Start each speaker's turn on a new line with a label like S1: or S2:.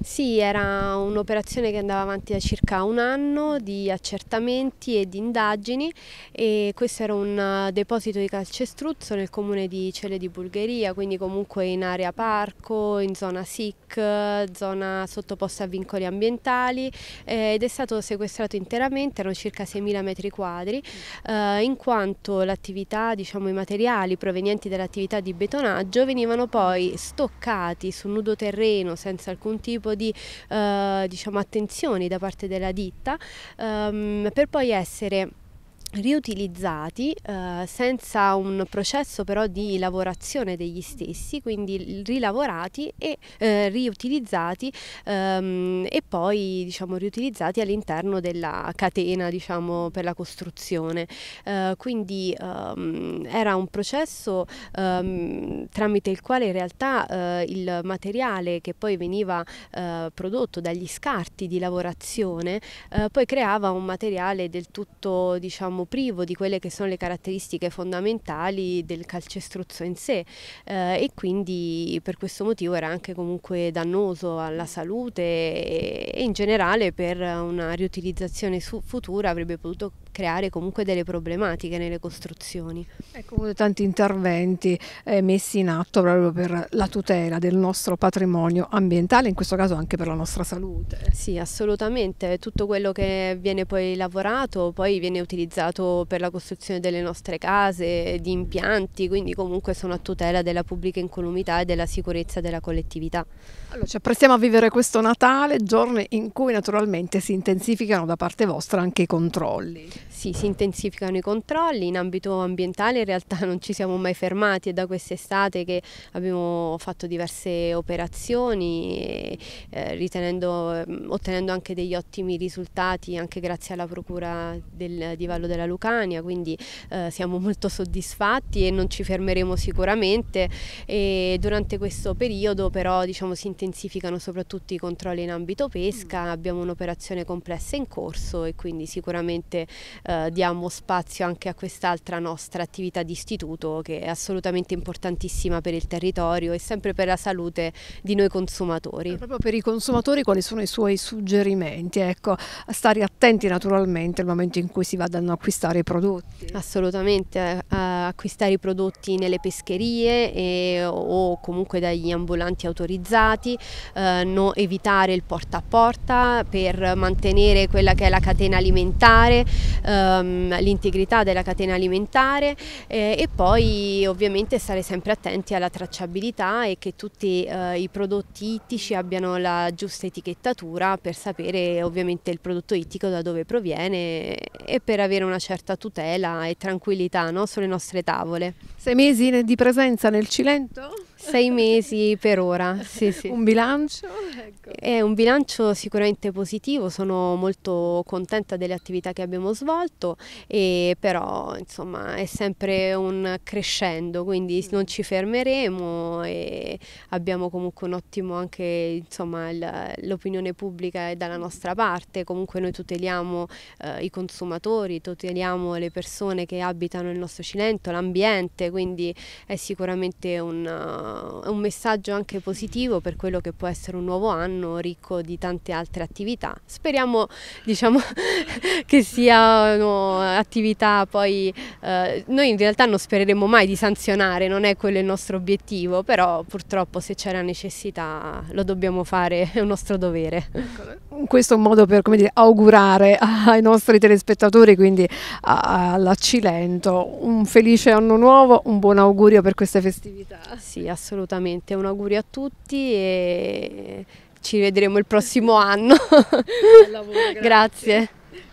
S1: Sì, era un'operazione che andava avanti da circa un anno di accertamenti e di indagini e questo era un uh, deposito di calcestruzzo nel comune di Cele di Bulgheria, quindi comunque in area parco, in zona SIC, zona sottoposta a vincoli ambientali eh, ed è stato sequestrato interamente, erano circa 6.000 metri quadri, eh, in quanto l'attività, diciamo i materiali provenienti dall'attività di betonaggio venivano poi stoccati su nudo terreno senza alcun alcun tipo di eh, diciamo, attenzioni da parte della ditta ehm, per poi essere riutilizzati eh, senza un processo però di lavorazione degli stessi, quindi rilavorati e eh, riutilizzati ehm, e poi diciamo, riutilizzati all'interno della catena diciamo, per la costruzione. Eh, quindi ehm, era un processo ehm, tramite il quale in realtà eh, il materiale che poi veniva eh, prodotto dagli scarti di lavorazione eh, poi creava un materiale del tutto diciamo privo di quelle che sono le caratteristiche fondamentali del calcestruzzo in sé eh, e quindi per questo motivo era anche comunque dannoso alla salute e, e in generale per una riutilizzazione futura avrebbe potuto creare comunque delle problematiche nelle costruzioni.
S2: Ecco, tanti interventi eh, messi in atto proprio per la tutela del nostro patrimonio ambientale, in questo caso anche per la nostra salute.
S1: Sì, assolutamente, tutto quello che viene poi lavorato poi viene utilizzato per la costruzione delle nostre case, di impianti, quindi
S2: comunque sono a tutela della pubblica incolumità e della sicurezza della collettività. Allora, ci apprestiamo a vivere questo Natale, giorni in cui naturalmente si intensificano da parte vostra anche i controlli
S1: sì, si intensificano i controlli, in ambito ambientale in realtà non ci siamo mai fermati, è da quest'estate che abbiamo fatto diverse operazioni e, eh, mm, ottenendo anche degli ottimi risultati anche grazie alla procura del, di Vallo della Lucania, quindi eh, siamo molto soddisfatti e non ci fermeremo sicuramente e durante questo periodo però diciamo, si intensificano soprattutto i controlli in ambito pesca, mm. abbiamo un'operazione complessa in corso e quindi sicuramente eh, eh, diamo spazio anche a quest'altra nostra attività di istituto che è assolutamente importantissima per il territorio e sempre per la salute di noi consumatori. E eh, proprio
S2: per i consumatori quali sono i suoi suggerimenti? Ecco, stare attenti naturalmente al momento in cui si vadano ad acquistare i prodotti. Assolutamente, eh, acquistare i prodotti nelle
S1: pescherie e, o comunque dagli ambulanti autorizzati, eh, no, evitare il porta a porta per mantenere quella che è la catena alimentare. Eh, ehm, l'integrità della catena alimentare eh, e poi ovviamente stare sempre attenti alla tracciabilità e che tutti eh, i prodotti ittici abbiano la giusta etichettatura per sapere ovviamente il prodotto ittico da dove proviene
S2: e per
S1: avere una certa tutela e tranquillità no, sulle nostre tavole.
S2: Sei mesi di presenza nel Cilento? sei mesi per ora, sì, sì. Un bilancio?
S1: Ecco. È un bilancio sicuramente positivo, sono molto contenta delle attività che abbiamo svolto, però insomma è sempre un crescendo, quindi mm. non ci fermeremo e abbiamo comunque un ottimo anche insomma, l'opinione pubblica è dalla nostra parte, comunque noi tuteliamo eh, i consumatori, tuteliamo le persone che abitano il nostro Cilento, l'ambiente, quindi è sicuramente un è eh, un messaggio anche positivo per quello che può essere un nuovo anno ricco di tante altre attività. Speriamo diciamo, che siano attività poi, eh, noi in realtà non spereremo mai di sanzionare, non è quello il nostro obiettivo, però purtroppo se c'è la necessità lo dobbiamo fare, è un nostro dovere. Eccolo
S2: questo è un modo per dire, augurare ai nostri telespettatori, quindi all'Accilento, un felice anno nuovo, un buon augurio per queste festività.
S1: Sì, assolutamente, un augurio a tutti e ci vedremo il prossimo anno. Buon lavoro, grazie. grazie.